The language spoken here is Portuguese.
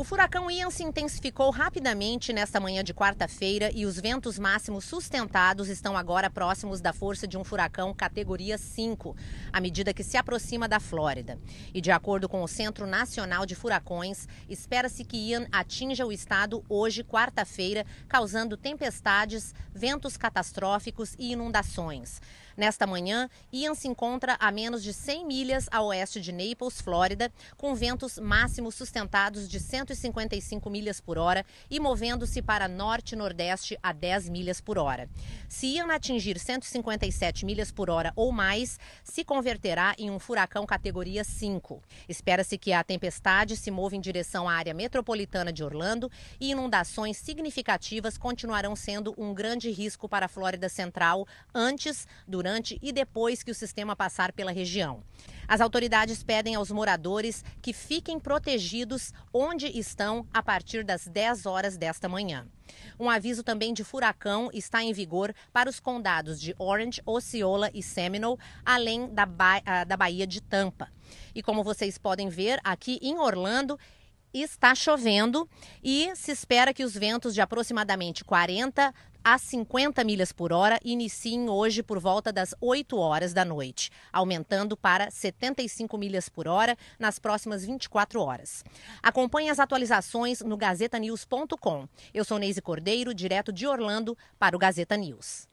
O furacão Ian se intensificou rapidamente nesta manhã de quarta-feira e os ventos máximos sustentados estão agora próximos da força de um furacão categoria 5, à medida que se aproxima da Flórida. E de acordo com o Centro Nacional de Furacões, espera-se que Ian atinja o estado hoje, quarta-feira, causando tempestades, ventos catastróficos e inundações. Nesta manhã, Ian se encontra a menos de 100 milhas a oeste de Naples, Flórida, com ventos máximos sustentados de 100 155 milhas por hora e movendo-se para norte nordeste a 10 milhas por hora. Se Ian atingir 157 milhas por hora ou mais, se converterá em um furacão categoria 5. Espera-se que a tempestade se mova em direção à área metropolitana de Orlando e inundações significativas continuarão sendo um grande risco para a Flórida Central antes, durante e depois que o sistema passar pela região. As autoridades pedem aos moradores que fiquem protegidos onde estão a partir das 10 horas desta manhã. Um aviso também de furacão está em vigor para os condados de Orange, Osceola e Seminole, além da, ba ah, da Baía de Tampa. E como vocês podem ver, aqui em Orlando, está chovendo e se espera que os ventos de aproximadamente 40 a 50 milhas por hora iniciem hoje por volta das 8 horas da noite, aumentando para 75 milhas por hora nas próximas 24 horas. Acompanhe as atualizações no gazetanews.com. Eu sou Neise Cordeiro, direto de Orlando para o Gazeta News.